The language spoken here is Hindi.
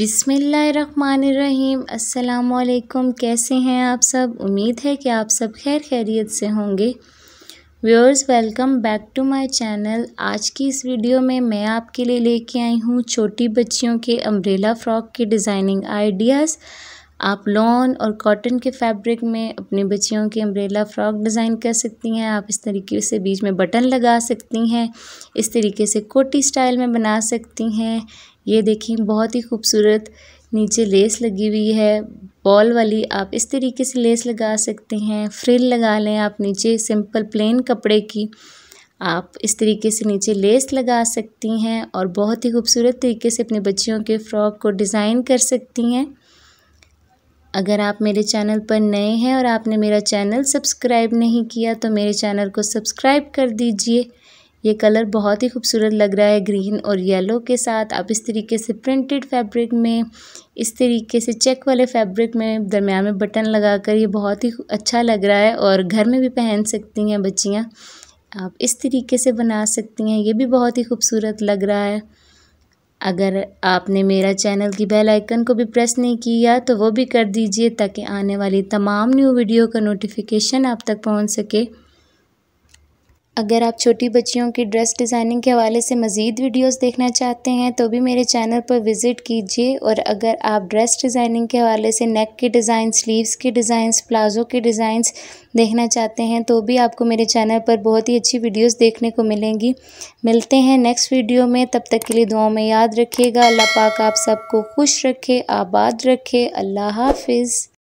बिसमीम् अल्लाम कैसे हैं आप सब उम्मीद है कि आप सब खैर खैरियत से होंगे viewers welcome back to my channel आज की इस वीडियो में मैं आपके लिए लेके आई हूँ छोटी बच्चियों के अम्ब्रेला फ़्रॉक के डिज़ाइनिंग आइडियाज़ आप लॉन और कॉटन के फैब्रिक में अपनी बच्चियों के अम्ब्रेला फ़्रॉक डिज़ाइन कर सकती हैं आप इस तरीके से बीच में बटन लगा सकती हैं इस तरीके से कोटी स्टाइल में बना सकती हैं ये देखिए बहुत ही खूबसूरत नीचे लेस लगी हुई है बॉल वाली आप इस तरीके से लेस लगा सकते हैं फ्रिल लगा लें आप नीचे सिंपल प्लेन कपड़े की आप इस तरीके से नीचे लेस लगा सकती हैं और बहुत ही खूबसूरत तरीके से अपने बच्चियों के फ्रॉक को डिज़ाइन कर सकती हैं अगर आप मेरे चैनल पर नए हैं और आपने मेरा चैनल सब्सक्राइब नहीं किया तो मेरे चैनल को सब्सक्राइब कर दीजिए ये कलर बहुत ही खूबसूरत लग रहा है ग्रीन और येलो के साथ आप इस तरीके से प्रिंटेड फैब्रिक में इस तरीके से चेक वाले फैब्रिक में दरमियान में बटन लगाकर ये बहुत ही अच्छा लग रहा है और घर में भी पहन सकती हैं बच्चियाँ आप इस तरीके से बना सकती हैं ये भी बहुत ही खूबसूरत लग रहा है अगर आपने मेरा चैनल की बेल आइकन को भी प्रेस नहीं किया तो वो भी कर दीजिए ताकि आने वाली तमाम न्यू वीडियो का नोटिफिकेशन आप तक पहुंच सके अगर आप छोटी बच्चियों की ड्रेस डिज़ाइनिंग के हवाले से मज़ीद वीडियोस देखना चाहते हैं तो भी मेरे चैनल पर विज़िट कीजिए और अगर आप ड्रेस डिज़ाइनिंग के हवाले से नेक के डिज़ाइन स्लीव्स के डिज़ाइंस प्लाज़ो के डिज़ाइंस देखना चाहते हैं तो भी आपको मेरे चैनल पर बहुत ही अच्छी वीडियोस देखने को मिलेंगी मिलते हैं नेक्स्ट वीडियो में तब तक के लिए दुआओं में याद रखिएगा अल्लाह पाक आप सबको खुश रखे आबाद रखे अल्लाह हाफिज़